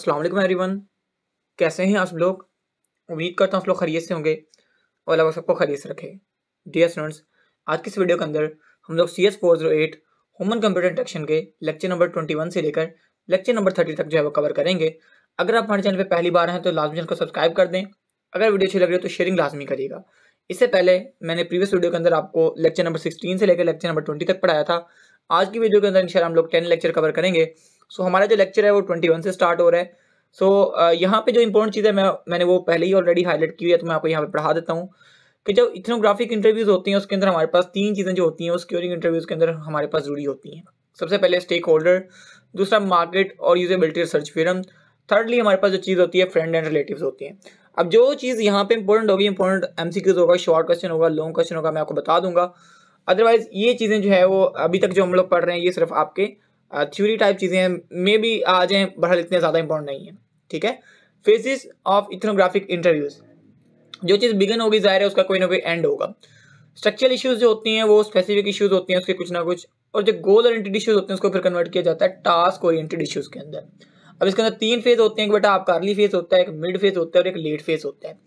असलम वालेकुम एवरीवन कैसे हैं आप लोग उम्मीद करता हूँ आप लोग खरीद से होंगे और अल्लाह सबको खरीद से रखे डियर स्टूडेंट्स आज की इस वीडियो के अंदर हम लोग C S four zero eight human computer interaction के लेक्चर नंबर ट्वेंटी वन से लेकर लेक्चर नंबर थर्टी तक जो है वो कवर करेंगे अगर आप हमारे चैनल पर पहली बार हैं तो लाजमी चैनल को सब्सक्राइब कर दें अगर वीडियो अच्छी लग रही हो तो शेयरिंग लाजमी करिएगा इससे पहले मैंने प्रीवियस वीडियो के अंदर आपको लेक्चर नंबर सिक्सटीन से लेकर लेक्चर नंबर ट्वेंटी तक पढ़ाया था आज की वीडियो के अंदर इंशाल्लाह हम लोग टेन लेक्चर कवर करेंगे सो हमारा जो लेक्चर है वो ट्वेंटी वन से स्टार्ट हो रहा है सो so, यहाँ पे जो इंपॉर्टेंट चीज़ है मैं मैंने वो पहले ही ऑलरेडी हाईलाइट की हुई है तो मैं आपको यहाँ पे पढ़ा देता हूँ कि जब इथनोग्राफिक इंटरव्यूज़ होती हैं उसके अंदर हमारे पास तीन चीज़ें जो होती हैं उस क्यूरिंग इंटरव्यूज़ के अंदर हमारे पास जरूरी होती हैं सबसे पहले स्टेक होल्डर दूसरा मार्केट और यूजेबिलिटी रिसर्च फिरम थर्डली हमारे पास जो चीज़ होती है फ्रेंड एंड रिलेटिव होती हैं अब जो चीज़ यहाँ पे इंपॉर्टेंट होगी इंपॉर्टेंट एम होगा शॉर्ट क्वेश्चन होगा लॉन्ग क्वेश्चन होगा मैं आपको बता दूंगा अदरवाइज ये चीज़ें जो है वो अभी तक जो हम लोग पढ़ रहे हैं ये सिर्फ आपके थ्योरी टाइप चीज़ें हैं मे भी आ जाएँ बहरहाल इतने ज़्यादा इंपॉर्टेंट नहीं है ठीक है फेसिस ऑफ इथनोग्राफिक इंटरव्यूज़ जो चीज़ बिगन होगी जाहिर है उसका कोई ना कोई एंड होगा स्ट्रक्चरल इश्यूज जो होती हैं वो स्पेसिफिक इश्यूज होती हैं उसके कुछ ना कुछ और जो गोल ओरिएंटेड इश्यूज होते हैं उसको फिर कन्वर्ट किया जाता है टास्क ओरिएंटेड इश्यूज के अंदर अब इसके अंदर तीन फेज होते हैं कि बेटा आपका अर्ली फेज होता है एक मिड फेज होता है और एक लेट फेज होता है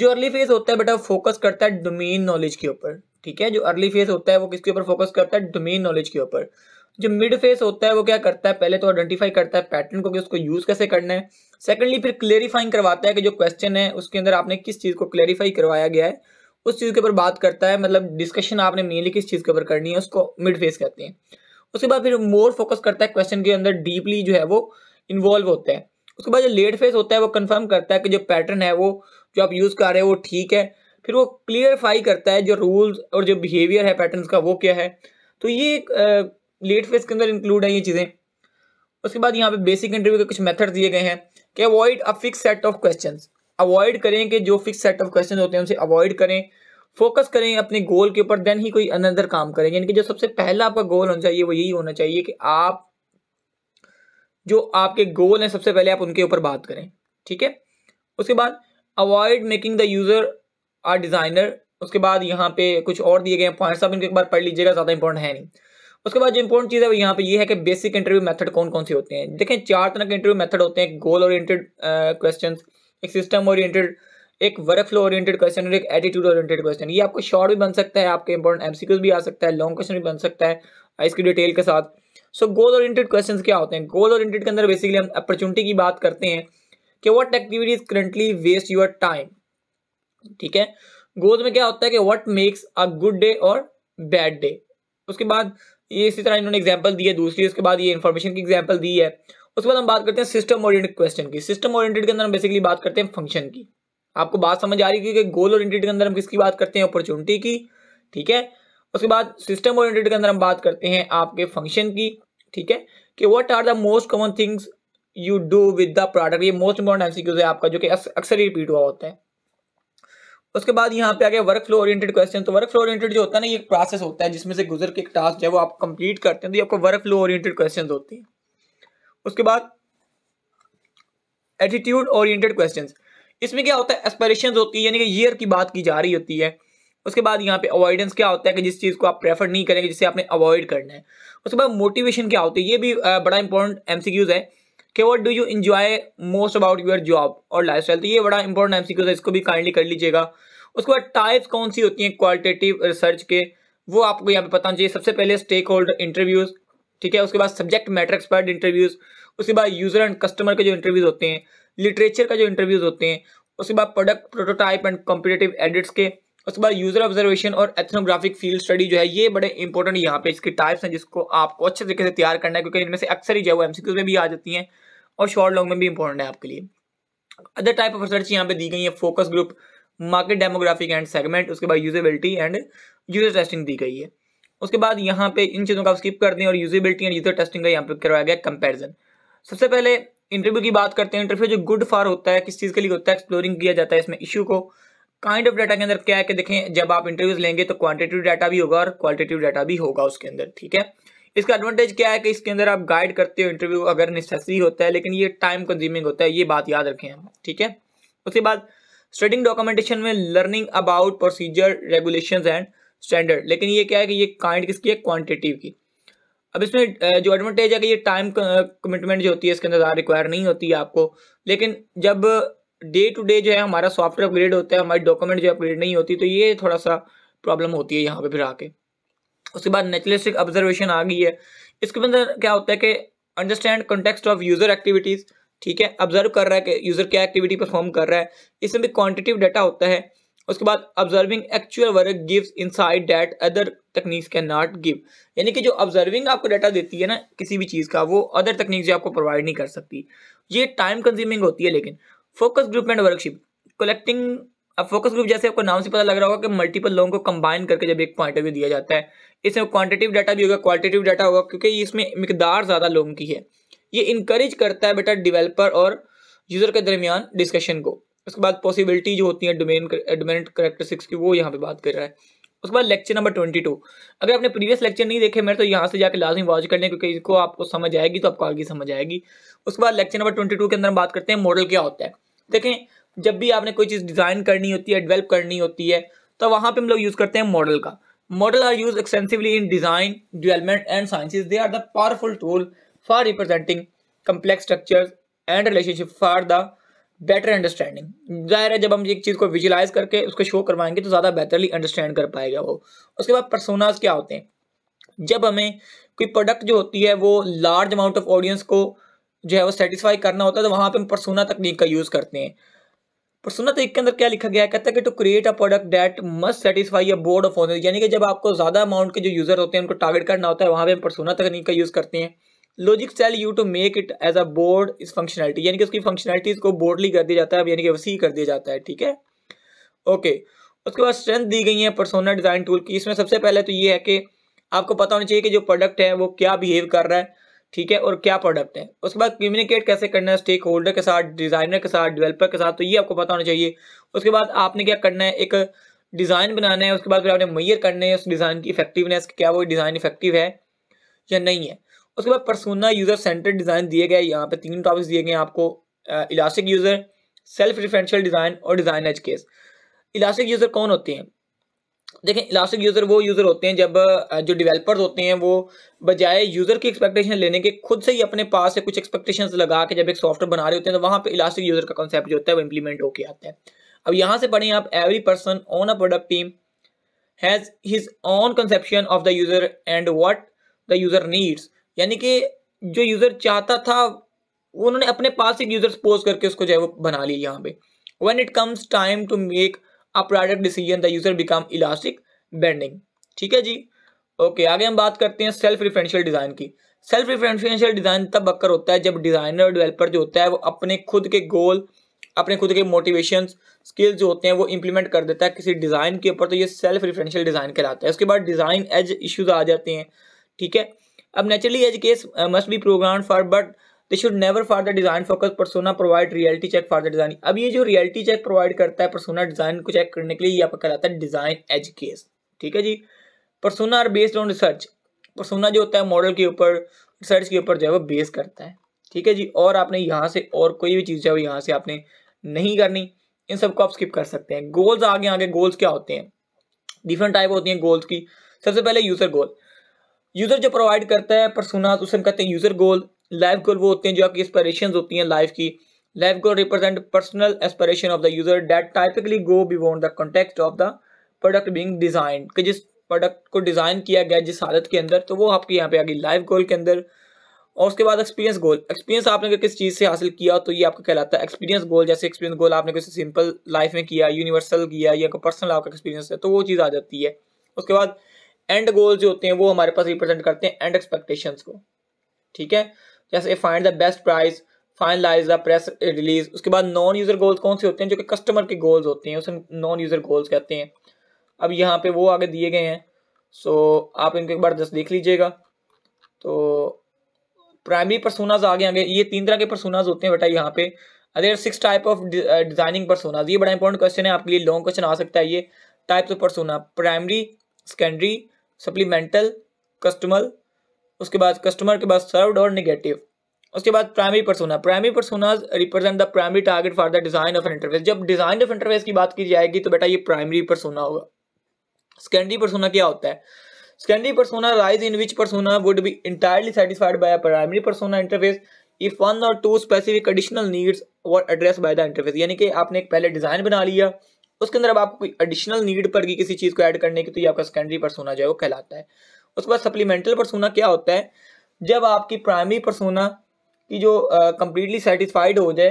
जो अर्ली फेज होता है बेटा फोकस करता है डोमेन नॉलेज के ऊपर ठीक है जो अर्ली फेज होता है वो किसके ऊपर फोकस करता है डोमेन नॉलेज के ऊपर जो मिड फेस होता है वो क्या करता है पहले तो आइडेंटिफाई करता है पैटर्न को कि उसको यूज कैसे करना है सेकंडली फिर क्लेरिफाइंग करवाता है कि जो क्वेश्चन है उसके अंदर आपने किस चीज़ को क्लेरिफाई करवाया गया है उस चीज़ के ऊपर बात करता है मतलब डिस्कशन आपने मेनली किस चीज़ के ऊपर करनी है उसको मिड फेस कहते हैं उसके बाद फिर मोर फोकस करता है क्वेश्चन के अंदर डीपली जो है वो इन्वॉल्व होता है उसके बाद जो लेट फेस होता है वो कन्फर्म करता है कि जो पैटर्न है वो जो आप यूज़ कर रहे हैं वो ठीक है फिर वो क्लियरफाई करता है जो रूल्स और जो बिहेवियर है पैटर्न का वो क्या है तो ये एक लेट फेज के अंदर इंक्लूड है ये चीज़ें उसके बाद यहाँ पे बेसिक इंटरव्यू के कुछ मेथड दिए गए हैं कि avoid a fix set of questions avoid करें कि जो फिक्स सेट ऑफ क्वेश्चंस होते हैं उनसे अवॉइड करें फोकस करें अपने गोल के ऊपर देन ही कोई अनदर काम करें यानी कि जो सबसे पहला आपका गोल होना चाहिए वो यही होना चाहिए कि आप जो आपके गोल हैं सबसे पहले आप उनके ऊपर बात करें ठीक है उसके बाद avoid making the user or designer उसके बाद यहाँ पे कुछ और दिए गए पॉइंट्स आप इनके एक बार पढ़ लीजिएगा ज़्यादा इंपॉर्टेंट है नहीं उसके बाद जो इंपॉर्टेंट चीज़ है वो यहाँ पे ये है कि बेसिक इंटरव्यू मेथड कौन कौन से होते हैं देखें चार तरह के इंटरव्यू मेथड होते हैं गोल ओरिएंटेड क्वेश्चन एक सिस्टम ओरिएंटेड एक वर्क फ्लो ओरिएंटेड क्वेश्चन और एक एटीट्यूड ओरिएंटेड क्वेश्चन ये आपको शॉर्ट भी बन सकता है आपके इंपॉर्टेंट एमसीक्यूज भी आ सकता है लॉन्ग क्वेश्चन भी बन सकता है इसकी डिटेल के साथ सो गोल ओरिएंटेड क्वेश्चंस क्या होते हैं गोल ओरिएंटेड के अंदर बेसिकली हम अपॉर्चुनिटी की बात करते हैं कि what activities currently waste your time ठीक है गोल में क्या होता है कि what makes a good day और बैड डे उसके बाद ये इसी तरह इन्होंने एग्जाम्पल दी है दूसरी उसके बाद ये इन्फॉर्मेशन की एग्जाम्पल दी है उसके बाद हम बात करते हैं सिस्टम ओरिएंटेड क्वेश्चन की सिस्टम ओरिएंटेड के अंदर हम बेसिकली बात करते हैं फंक्शन की आपको बात समझ आ रही है कि गोल ओरिएंटेड के अंदर हम किसकी बात करते हैं अपॉर्चुनिटी की ठीक है उसके बाद सिस्टम ओरिएंटेड के अंदर हम बात करते हैं आपके फंक्शन की ठीक है कि what are the most common things you do with the product ये मोस्ट इंपॉर्टेंट एमसीक्यूज है आपका जो कि अक्सर रिपीट हुआ होता है उसके बाद यहाँ पे आ गया वर्क फ्लो ओरिएंटेड क्वेश्चन तो वर्क फ्लो ओरिएंटेड जो होता है ना ये एक प्रोसेस होता है जिसमें से गुजर के एक टास्क जो है वो आप कंप्लीट करते हैं तो ये आपको वर्क फ्लो ओरिएंटेड क्वेश्चंस होते हैं उसके बाद एटीट्यूड ओरिएंटेड क्वेश्चन इसमें क्या होता है एस्परेशन होती है यानी कि ईयर की बात की जा रही होती है उसके बाद यहाँ पे अवॉइडेंस क्या होता है कि जिस चीज़ को आप प्रेफर नहीं करेंगे जिसे आपने अवॉइड करना है उसके बाद मोटिवेशन क्या होती है ये भी बड़ा इंपॉर्टेंट एमसीक्यूज है कि what do you enjoy most about your job और लाइफ स्टाइल तो ये बड़ा इंपॉर्टेंट एमसीक्यूज है इसको भी काइंडली कर लीजिएगा उसके बाद टाइप्स कौन सी होती हैं क्वालिटेटिव रिसर्च के वो आपको यहाँ पे पता चाहिए सबसे पहले स्टेक होल्डर इंटरव्यूज़ ठीक है उसके बाद सब्जेक्ट मैटर एक्सपर्ट इंटरव्यूज़ उसके बाद यूज़र एंड कस्टमर के जो इंटरव्यूज़ होते हैं लिटरेचर का जो इंटरव्यूज़ होते हैं उसके बाद product prototype and competitive audits के उसके बाद यूज़र ऑब्जर्वेशन और एथनोग्राफिक फील्ड स्टडी जो है ये बड़े इंपॉर्टेंट यहाँ पे इसके टाइप्स हैं जिसको आपको अच्छे तरीके से तैयार करना है क्योंकि इनमें से अक्सर ही जो है वो एमसीक्यूज में भी आ जाती हैं और शॉर्ट लॉन्ग में भी इंपॉर्टेंट है आपके लिए अदर टाइप ऑफ रिसर्च यहाँ पे दी गई है focus group market demographic and segment उसके बाद यूजेबिलिटी एंड यूजर टेस्टिंग दी गई है उसके बाद यहाँ पे इन चीज़ों का आप स्किप कर दें और यूजेबिलिटी एंड यूजर टेस्टिंग का यहाँ पे करवाया गया कंपेरिजन सबसे पहले इंटरव्यू की बात करते हैं इंटरव्यू जो गुड फॉर होता है किस चीज़ के लिए होता है एक्सप्लोरिंग किया जाता है इसमें इशू को काइंड ऑफ डाटा के अंदर क्या है कि देखें जब आप इंटरव्यूज लेंगे तो क्वान्टिटिव डाटा भी होगा और क्वालिटेटिव डाटा भी होगा उसके अंदर ठीक है इसका एडवांटेज क्या है कि इसके अंदर आप गाइड करते हो इंटरव्यू अगर नेसेसरी होता है लेकिन ये टाइम कंज्यूमिंग होता है ये बात याद रखें हम ठीक है उसके बाद स्टडिंग डॉक्यूमेंटेशन में learning about procedure regulation and standard लेकिन ये क्या है कि ये काइंड किसकी है क्वान्टिटिव की अब इसमें जो एडवांटेज है कि ये टाइम कमिटमेंट जो होती है इसके अंदर ज़्यादा रिक्वायर नहीं होती है आपको लेकिन जब डे टू डे जो है हमारा सॉफ्टवेयर अपग्रेड होता है हमारी डॉक्यूमेंट जो अपग्रेड नहीं होती तो ये थोड़ा सा प्रॉब्लम होती है यहाँ पे फिर आके उसके बाद नेचुरलिस्टिक ऑब्जर्वेशन आ गई है इसके अंदर क्या होता है कि understand context of user activities ठीक है ऑब्जर्व कर रहा है कि यूज़र क्या एक्टिविटी परफॉर्म कर रहा है इसमें भी क्वान्टिटिव डाटा होता है उसके बाद observing actual work gives insight that other तकनीक कैन नॉट गिव यानी कि जो ऑब्जर्विंग आपको डाटा देती है ना किसी भी चीज़ का वो अदर तकनीक जो आपको प्रोवाइड नहीं कर सकती ये टाइम कंज्यूमिंग होती है लेकिन focus group and workshop collecting अब फोकस ग्रुप जैसे आपको नाम से पता लग रहा होगा कि मल्टीपल लोगों को कंबाइन करके जब एक पॉइंट ऑफ व्यू दिया जाता है इसमें क्वांटिटिव डाटा भी होगा क्वालिटेटिव डाटा होगा क्योंकि इसमें मकदार ज़्यादा लोगों की है ये इंकरेज करता है बेटा डिवेलपर और यूज़र के दरमियान डिस्कशन को उसके बाद पॉसिबिलिटी जो होती है डोमेन डोमेन करेक्टरिस्टिक्स की वो यहाँ पे बात कर रहा है उसके बाद लेक्चर नंबर ट्वेंटी टू अगर आपने प्रीवियस लेक्चर नहीं देखे मेरे तो यहाँ से जाकर लाजमी वॉच कर लें क्योंकि इसको आपको समझ आएगी तो आपको आगे समझ आएगी उसके बाद लेक्चर नंबर ट्वेंटी टू के अंदर बात करते हैं मॉडल क्या होता है देखें जब भी आपने कोई चीज़ डिज़ाइन करनी होती है डेवलप करनी होती है तो वहाँ पे हम लोग यूज़ करते हैं मॉडल का model are use extensively in design development and sciences they are the powerful tool for representing complex structure and relationship for the better understanding जाहिर है जब हम एक चीज़ को विजुलाइज करके उसको शो करवाएंगे तो ज़्यादा बेहतरली अंडरस्टैंड कर पाएगा वो उसके बाद परसोनाज क्या होते हैं जब हमें कोई प्रोडक्ट जो होती है वो लार्ज अमाउंट ऑफ ऑडियंस को जो है वो सेटिस्फाई करना होता है तो वहाँ पर हम परसोना तकनीक का यूज़ करते हैं पर सुनत तो एक के अंदर क्या लिखा गया है कहता है कि to create a product that must satisfy a broad of honour यानी कि जब आपको ज़्यादा अमाउंट के जो यूज़र होते हैं उनको टारगेट करना होता है वहाँ पर हम परसोना तकनीक का यूज़ करते हैं लॉजिक सेल you to make it as a broad is functionality यानी कि उसकी फंक्शनैलिटीज़ को बोर्डली कर दिया जाता है यानी कि वसी कर दिया जाता है ठीक है ओके उसके बाद स्ट्रेंथ दी गई है परसोना डिज़ाइन टूल की इसमें सबसे पहले तो ये है कि आपको पता होना चाहिए कि जो प्रोडक्ट है वो क्या बिहेव कर रहा है ठीक है और क्या प्रोडक्ट है उसके बाद कम्युनिकेट कैसे करना है स्टेक होल्डर के साथ डिज़ाइनर के साथ डेवलपर के साथ तो ये आपको पता होना चाहिए उसके बाद आपने क्या करना है एक डिज़ाइन बनाना है उसके बाद फिर आपने मैयर करना है उस डिज़ाइन की इफेक्टिवनेस क्या वो डिज़ाइन इफेक्टिव है या नहीं है उसके बाद परसोना यूज़र सेंटर डिज़ाइन दिए गए यहाँ पे तीन टॉपिक्स दिए गए आपको elastic user self referential design और design edge case elastic user कौन होते हैं देखें इलास्टिक यूज़र वो यूज़र होते हैं जब जो डेवलपर्स होते हैं वो बजाय यूज़र की एक्सपेक्टेशन लेने के खुद से ही अपने पास से कुछ एक्सपेक्टेशंस लगा के जब एक सॉफ्टवेयर बना रहे होते हैं तो वहाँ पे इलास्टिक यूज़र का कॉन्सेप्ट जो होता है वो इम्प्लीमेंट होके आता है अब यहाँ से पढ़ें आप every person on a product team has his own conception of the user and what the user needs यानी कि जो यूज़र चाहता था उन्होंने अपने पास एक यूज़र सपोज करके उसको जो है वो बना लिया यहाँ पे when it comes time to make a product decision the user become elastic bending ठीक है जी ओके आगे हम बात करते हैं सेल्फ रिफरेंशियल डिज़ाइन की सेल्फ रिफरेंशियल डिज़ाइन तब अक्कर होता है जब डिज़ाइनर और डेवलपर जो होता है वो अपने खुद के गोल अपने खुद के मोटिवेशन स्किल्स जो होते हैं वो इंप्लीमेंट कर देता है किसी डिज़ाइन के ऊपर तो ये सेल्फ रिफरेंशियल डिज़ाइन कहलाता है उसके बाद डिज़ाइन एज इश्यूज आ जाते हैं ठीक है अब naturally edge case must be program for but they should never for the design focus persona provide reality check for the design अब ये जो रियलिटी चेक प्रोवाइड करता है परसोना डिजाइन को चेक करने के लिए ये आपका कहलाता है डिजाइन एज केस ठीक है जी persona are based on research persona जो होता है मॉडल के ऊपर रिसर्च के ऊपर जो है वो बेस करता है ठीक है जी और आपने यहाँ से और कोई भी चीज़ जो है वो यहाँ से आपने नहीं करनी इन सबको आप स्किप कर सकते हैं गोल्स आगे आगे गोल्स क्या होते हैं डिफरेंट टाइप होती हैं गोल्स की सबसे पहले यूज़र गोल यूज़र जो प्रोवाइड करता है परसोना तो उसे हम कहते हैं यूज़र गोल लाइफ गोल वो होते हैं जो आपकी एस्परेशन होती हैं लाइफ की life goal represent personal aspiration of the user that typically go beyond the context of the product being design कि जिस प्रोडक्ट को डिज़ाइन किया गया जिस हालत के अंदर तो वो आपके यहाँ पे आ गई लाइफ गोल के अंदर और उसके बाद एक्सपीरियंस गोल एक्सपीरियंस आपने अगर किस चीज़ से हासिल किया तो ये आपका कहलाता है एक्सपीरियंस गोल जैसे एक्सपीरियंस गोल आपने किसी सिंपल लाइफ में किया यूनिवर्सल किया या पर्सनल आपका एक्सपीरियंस है तो वो चीज़ आ जाती है उसके बाद एंड गोल जो होते हैं वो हमारे पास रिप्रेजेंट करते हैं एंड एक्सपेक्टेशंस को ठीक है जैसे find the best price finalize the press release उसके बाद नॉन यूज़र गोल्स कौन से होते हैं जो कि कस्टमर के गोल्स होते हैं उसे नॉन यूज़र गोल्स कहते हैं अब यहाँ पे वो आगे दिए गए हैं सो so, आप इनको एक बार जस्ट देख लीजिएगा तो प्राइमरी परसोनाज आगे आगे ये तीन तरह के परसोनाज होते हैं बेटा यहाँ पे other six type of designing personas ये बड़ा इंपॉर्टेंट क्वेश्चन है आपके लिए लॉन्ग क्वेश्चन आ सकता है ये types of persona primary secondary supplemental customer उसके बाद कस्टमर के बाद सर्वड और निगेटिव उसके बाद primary persona primary personas represent the primary target for the design of interface जब डिजाइन ऑफ इंटरफेस की बात की जाएगी तो बेटा ये प्राइमरी परसोना होगा सेकेंडरी परसोना क्या होता है secondary persona rise in which persona would be entirely satisfied by primary persona interface if one और टू स्पेसिफिक एडिशनल नीड्स और एड्रेस बाय द इंटरफेस यानी कि आपने एक पहले डिजाइन बना लिया उसके अंदर अब आपको कोई एडिशनल नीड पड़ गई किसी चीज़ को ऐड करने की तो ये आपका सेकेंडरी परसोना जो है वो कहलाता है उसके बाद सप्लीमेंटल परसोना क्या होता है जब आपकी प्राइमरी परसोना की जो कम्प्लीटली uh, सेटिस्फाइड हो जाए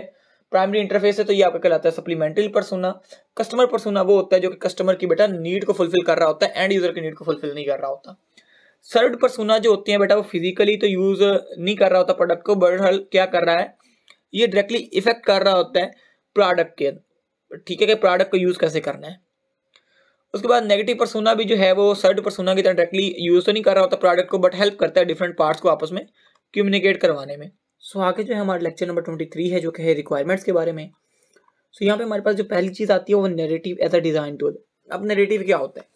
प्राइमरी इंटरफेस है तो ये आपका कहलाता है सप्लीमेंटल परसोना कस्टमर परसोना वो होता है जो कि कस्टमर की बेटा नीड को फुलफिल कर रहा होता है एंड यूजर की नीड को फुलफिल नहीं कर रहा होता सर्ड परसोना जो होती है बेटा वो फिजिकली तो यूज नहीं कर रहा होता प्रोडक्ट को हल क्या कर रहा है ये डायरेक्टली इफेक्ट कर रहा होता है प्रोडक्ट के ठीक है कि प्रोडक्ट को यूज कैसे करना है उसके बाद नेगेटिव परसोना भी जो है वो सर्ड परसोना की तरह डायरेक्टली यूज़ तो नहीं कर रहा होता प्रोडक्ट को बट हेल्प करता है डिफरेंट पार्ट्स को आपस में कम्युनिकेट करवाने में सो आगे जो है हमारा लेक्चर नंबर ट्वेंटी थ्री है जो कि रिक्वायरमेंट्स के बारे में सो यहाँ पे हमारे पास जो पहली चीज़ आती है वो negative as a design tool अब नेगेटिव क्या होता है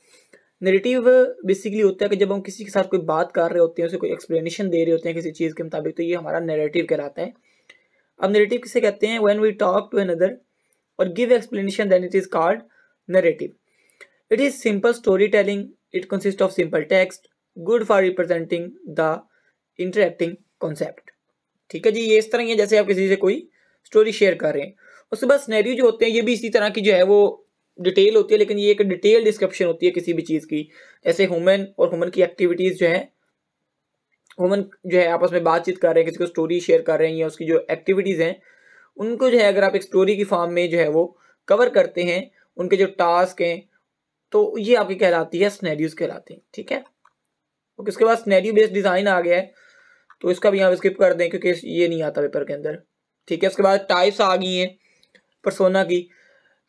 नेगेटिव बेसिकली होता है कि जब हम किसी के साथ कोई बात कर रहे होते हैं उसे कोई एक्सप्लेनेशन दे रहे होते हैं किसी चीज़ के मुताबिक तो ये हमारा नेगेटिव कहलाता है अब नेगेटिव किसे कहते हैं when we talk to another और give explanation then it is called negative It is simple storytelling. It consists of simple text, good for representing the interacting concept. ठीक है जी ये इस तरह ही है जैसे आप किसी से कोई स्टोरी शेयर कर रहे हैं उसके बाद स्नैरियो जो होते हैं ये भी इसी तरह की जो है वो डिटेल होती है लेकिन ये एक डिटेल डिस्क्रिप्शन होती है किसी भी चीज़ की जैसे हुमन और ह्यूमन की एक्टिविटीज़ जो है ह्यूमन जो है आपस में बातचीत कर रहे हैं किसी को स्टोरी शेयर कर रहे हैं या उसकी जो एक्टिविटीज़ हैं उनको जो है अगर आप एक स्टोरी की फॉर्म में जो है वो कवर करते हैं उनके जो टास्क हैं तो ये आपकी कहलाती है स्नेरियोज कहलाते हैं ठीक है ओके उसके बाद स्नेरियो बेस्ड डिजाइन आ गया है तो इसका भी आप स्किप कर दें क्योंकि ये नहीं आता पेपर के अंदर ठीक है उसके बाद टाइप्स आ गई हैं परसोना की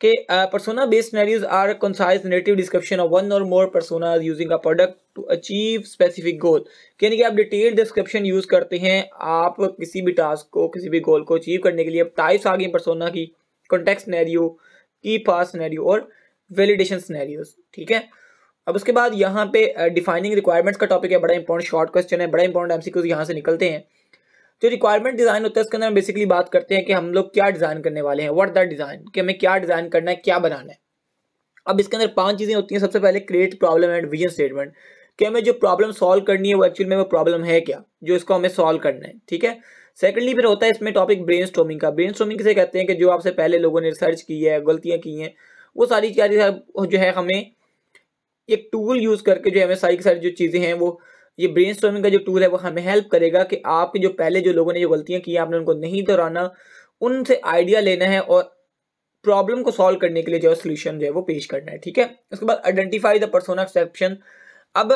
के persona based scenarios are concise narrative description of one और more persona using a product to achieve specific goal यानी कि आप डिटेल डिस्क्रिप्शन यूज करते हैं आप किसी भी टास्क को किसी भी गोल को अचीव करने के लिए अब टाइप्स आ गई परसोना की कॉन्टेक्ट स्नेरियो की पास स्नेरियो और वेलिडेशन स्नैरियोज ठीक है अब उसके बाद यहाँ पे डिफाइनिंग uh, रिक्वायरमेंट्स का टॉपिक है बड़ा इंपॉर्टेंट शॉर्ट क्वेश्चन है बड़ा इंपॉर्टेंट एमसीक्यूज यहाँ से निकलते हैं जो रिक्वायरमेंट डिज़ाइन होता है उसके अंदर हम बेसिकली बात करते हैं कि हम लोग क्या डिज़ाइन करने वाले हैं व्हाट द डिज़ाइन कि हमें क्या डिज़ाइन करना है क्या बनाना है अब इसके अंदर पांच चीज़ें होती हैं सबसे पहले create problem and vision statement कि हमें जो प्रॉब्लम सॉल्व करनी है वो एक्चुअल में वो प्रॉब्लम है क्या जो इसको हमें सॉल्व करना है ठीक है सेकेंडली फिर होता है इसमें टॉपिक ब्रेन का ब्रेन स्टोमिंग किसे कहते हैं कि जो आपसे पहले लोगों ने रिसर्च की है गलतियाँ की हैं वो सारी चीज़ें जो है हमें एक टूल यूज़ करके जो है हमें सारी की सारी जो चीज़ें हैं वो ये ब्रेन का जो टूल है वो हमें हेल्प करेगा कि आपके जो पहले जो लोगों ने जो गलतियाँ की आपने उनको नहीं दोहराना उनसे आइडिया लेना है और प्रॉब्लम को सॉल्व करने के लिए जो है सोल्यूशन जो है वो पेश करना है ठीक है उसके बाद आइडेंटिफाई द पर्सोना एक्सेप्शन अब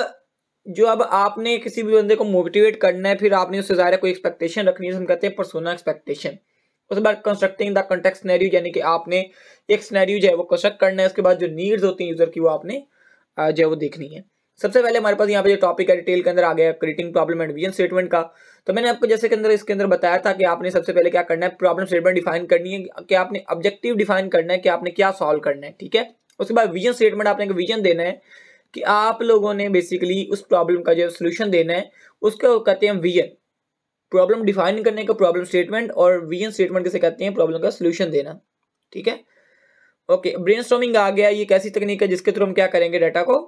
जो अब आपने किसी भी बंदे को मोटिवेट करना है फिर आपने उससे ज़्यादा कोई एक्सपेक्टेशन रखनी है हम कहते हैं पर्सोना एक्सपेक्टेशन उसके बाद कंस्ट्रक्टिंग द कंटेक्ट स्नैरियो यानी कि आपने एक स्नैरियो जो है वो कंस्ट्रक्ट करना है उसके बाद जो नीड्स होती हैं यूज़र की वो आपने जो है वो देखनी है सबसे पहले हमारे पास यहाँ पे जो टॉपिक है डिटेल के अंदर आ गया creating problem and vision statement का तो मैंने आपको जैसे के अंदर इसके अंदर बताया था कि आपने सबसे पहले क्या करना है प्रॉब्लम स्टेटमेंट डिफाइन करनी है कि आपने ऑब्जेक्टिव डिफाइन करना है कि आपने क्या सॉल्व करना है ठीक है उसके बाद विजन स्टेटमेंट आपने विजन देना है कि आप लोगों ने बेसिकली उस प्रॉब्लम का जो सोल्यूशन देना है उसको कहते हैं विजन प्रॉब्लम डिफाइन करने का प्रॉब्लम स्टेटमेंट और विजन स्टेटमेंट किसे कहते हैं प्रॉब्लम का सोल्यूशन देना ठीक है ओके ब्रेन आ गया ये कैसी तकनीक है जिसके थ्रू हम क्या करेंगे डाटा को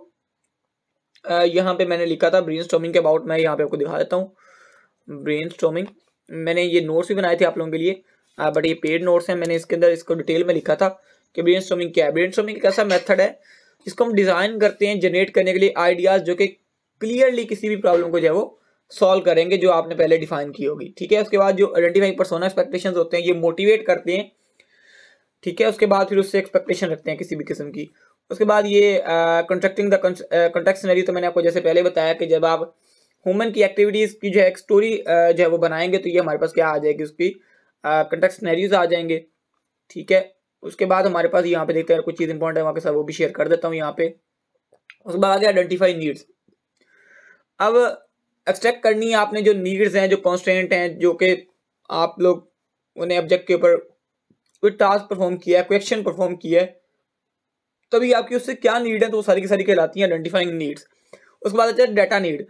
यहाँ पे मैंने लिखा था ब्रेन के अबाउट मैं यहाँ पे आपको दिखा देता हूँ ब्रेन मैंने ये नोट्स भी बनाए थे आप लोगों के लिए बट ये पेड नोट्स हैं मैंने इसके अंदर इसको डिटेल में लिखा था कि ब्रेन क्या है ब्रेन एक ऐसा मेथड है इसको हम डिज़ाइन करते हैं जनरेट करने के लिए आइडियाज़ जो कि क्लियरली किसी भी प्रॉब्लम को जो है वो सॉल्व करेंगे जो आपने पहले डिफाइन की होगी ठीक है उसके बाद जो आइडेंटिफाइंग परसोना एक्सपेक्टेशन होते हैं ये मोटिवेट करते हैं ठीक है उसके बाद फिर उससे एक्सपेक्टेशन रखते हैं किसी भी किस्म की उसके बाद ये कंट्रेक्टिंग द कंटेक्ट सिनेरियो तो मैंने आपको जैसे पहले बताया कि जब आप ह्यूमन की एक्टिविटीज़ की जो है स्टोरी जो है वो बनाएंगे तो ये हमारे पास क्या आ जाएगी उसकी कंटेक्ट सिनेरियोज आ जाएंगे ठीक है उसके बाद हमारे पास यहाँ पे देखते हैं कुछ चीज़ इंपॉर्टेंट है वहाँ के साथ वो भी शेयर कर देता हूँ यहाँ पे उसके बाद आ गया आइडेंटिफाई नीड्स अब एक्सट्रैक्ट करनी है आपने जो नीड्स हैं जो कॉन्स्टेंट हैं जो कि आप लोग उन्हें ऑब्जेक्ट के ऊपर कोई टास्क परफॉर्म किया है कोई एक्शन परफॉर्म किया है तभी आपकी उससे क्या नीड है तो वो सारी की सारी कहलाती है आइडेंटिफाइंग नीड्स उसके बाद आता है डाटा नीड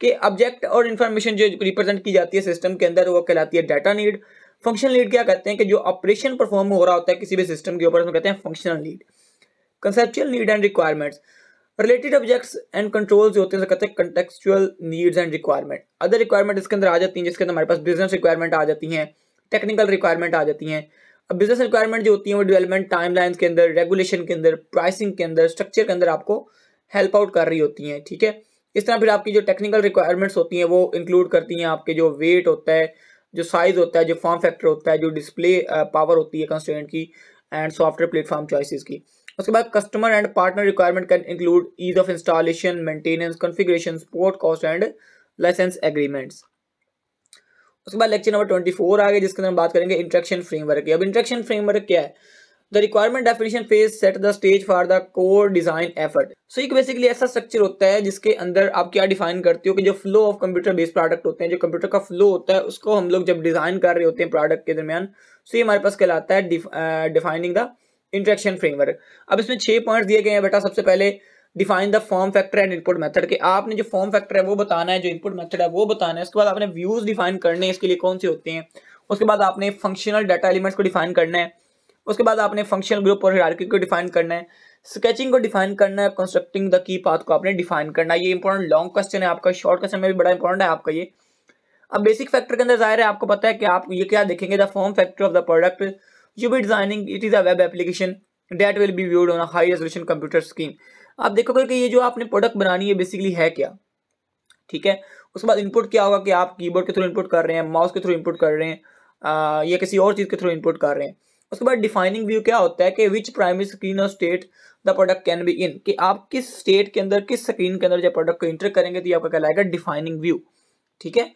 कि ऑब्जेक्ट और इन्फॉर्मेशन जो रिप्रेजेंट की जाती है सिस्टम के अंदर वो कहलाती है डाटा नीड फंक्शन नीड क्या कहते हैं कि जो ऑपरेशन परफॉर्म हो रहा होता है किसी भी सिस्टम के ऊपर उसमें कहते हैं functional need conceptual need and requirements related objects and control जो होते हैं कहते हैं contextual needs and requirement other requirement इसके अंदर आ जाती हैं जिसके अंदर हमारे पास बिजनेस रिक्वायरमेंट आ जाती हैं टेक्निकल रिक्वायरमेंट आ जाती हैं अब बिजनेस रिक्वायरमेंट जो होती हैं वो डेवलपमेंट लाइन के अंदर रेगुलेशन के अंदर प्राइसिंग के अंदर स्ट्रक्चर के अंदर आपको हेल्प आउट कर रही होती हैं ठीक है इस तरह फिर आपकी जो टेक्निकल रिक्वायरमेंट्स होती हैं वो इंक्लूड करती हैं आपके जो वेट होता है जो साइज़ होता है जो फॉर्म फैक्टर होता है जो डिस्प्ले पावर uh, होती है कंस्टेंट की एंड सॉफ्टवेयर प्लेटफॉर्म चॉइसिस की उसके बाद customer and partner requirement can include ease of installation maintenance configuration support cost and license agreements उसके बाद लेक्चर नंबर ट्वेंटी फोर आगे जिसके अंदर बात करेंगे इंट्रैक्शन फ्रेमवर्क की अब इंट्रैक्शन फ्रेमवर्क क्या है the requirement definition phase set the stage for the core design effort so एक बेसिकली ऐसा स्ट्रक्चर होता है जिसके अंदर आप क्या डिफाइन करते हो कि जो flow of computer based product होते हैं जो कंप्यूटर का फ्लो होता है उसको हम लोग जब डिजाइन कर रहे होते हैं प्रोडक्ट के दरमियान सो तो ये हमारे पास कहलाता है डिफाइनिंग द इंट्रेक्शन फ्रेमवर्क अब इसमें छह पॉइंट दिए गए हैं बेटा सबसे पहले define the form factor and input method के आपने जो फॉर्म फैक्टर है वो बताना है जो इनपुट मेथड है वो बताना है उसके बाद आपने व्यूज डिफाइन करने इसके लिए कौन से होते हैं उसके बाद आपने फंक्शनल डाटा एलिमेंट्स को डिफाइन करना है उसके बाद आपने फंक्शनल ग्रुप और हिरार्की को डिफाइन करना है स्केचिंग को डिफाइन करना है कंस्ट्रक्टिंग द की पाथ को आपने डिफाइन करना है ये इंपॉर्टेंट लॉन्ग क्वेश्चन है आपका शॉर्ट क्वेश्चन में भी बड़ा इंपॉर्टेंट है आपका ये अब बेसिक फैक्टर के अंदर जाहिर है आपको पता है कि आप ये क्या देखेंगे the form factor of the product you be designing it is a web application that will be viewed on high resolution computer screen आप देखोगे कि ये जो आपने प्रोडक्ट बनानी है बेसिकली है क्या ठीक है उसके बाद इनपुट क्या होगा कि आप कीबोर्ड के थ्रू इनपुट कर रहे हैं माउस के थ्रू इनपुट कर रहे हैं या किसी और चीज़ के थ्रू इनपुट कर रहे हैं उसके बाद डिफाइनिंग व्यू क्या होता है कि विच प्राइमरी स्क्रीन और state the product can be in कि आप किस स्टेट के अंदर किस स्क्रीन के अंदर जब प्रोडक्ट को इंटर करेंगे तो ये आपका कहलाएगा डिफाइनिंग व्यू ठीक है